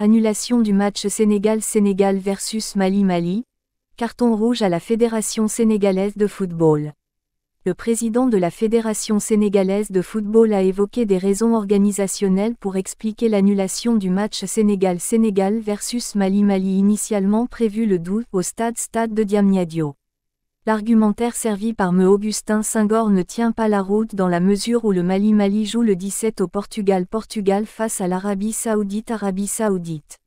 Annulation du match Sénégal-Sénégal versus Mali-Mali. Carton rouge à la Fédération sénégalaise de football. Le président de la Fédération sénégalaise de football a évoqué des raisons organisationnelles pour expliquer l'annulation du match Sénégal-Sénégal versus Mali-Mali initialement prévu le 12 au stade Stade de Diamniadio. L'argumentaire servi par me Augustin Singor ne tient pas la route dans la mesure où le Mali-Mali joue le 17 au Portugal-Portugal face à l'Arabie saoudite-Arabie saoudite.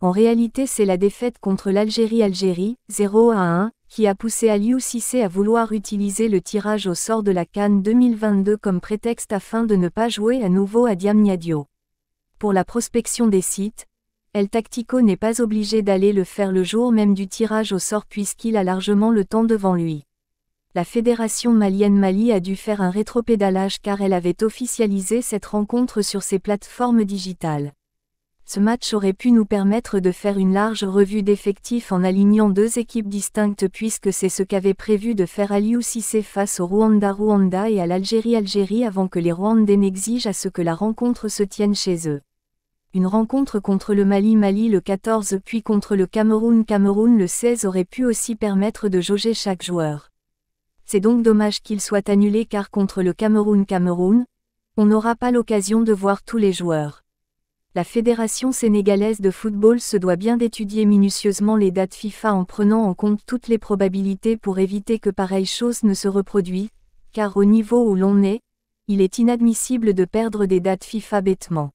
En réalité c'est la défaite contre l'Algérie-Algérie, 0 à 1, qui a poussé Aliou Cissé à vouloir utiliser le tirage au sort de la Cannes 2022 comme prétexte afin de ne pas jouer à nouveau à Diamniadio. Pour la prospection des sites, El Tactico n'est pas obligé d'aller le faire le jour même du tirage au sort puisqu'il a largement le temps devant lui. La fédération malienne Mali a dû faire un rétropédalage car elle avait officialisé cette rencontre sur ses plateformes digitales. Ce match aurait pu nous permettre de faire une large revue d'effectifs en alignant deux équipes distinctes puisque c'est ce qu'avait prévu de faire Aliou Cissé face au Rwanda Rwanda et à l'Algérie Algérie avant que les Rwandais n'exigent à ce que la rencontre se tienne chez eux une rencontre contre le Mali-Mali le 14 puis contre le Cameroun-Cameroun le 16 aurait pu aussi permettre de jauger chaque joueur. C'est donc dommage qu'il soit annulé car contre le Cameroun-Cameroun, on n'aura pas l'occasion de voir tous les joueurs. La Fédération sénégalaise de football se doit bien d'étudier minutieusement les dates FIFA en prenant en compte toutes les probabilités pour éviter que pareille chose ne se reproduise, car au niveau où l'on est, il est inadmissible de perdre des dates FIFA bêtement.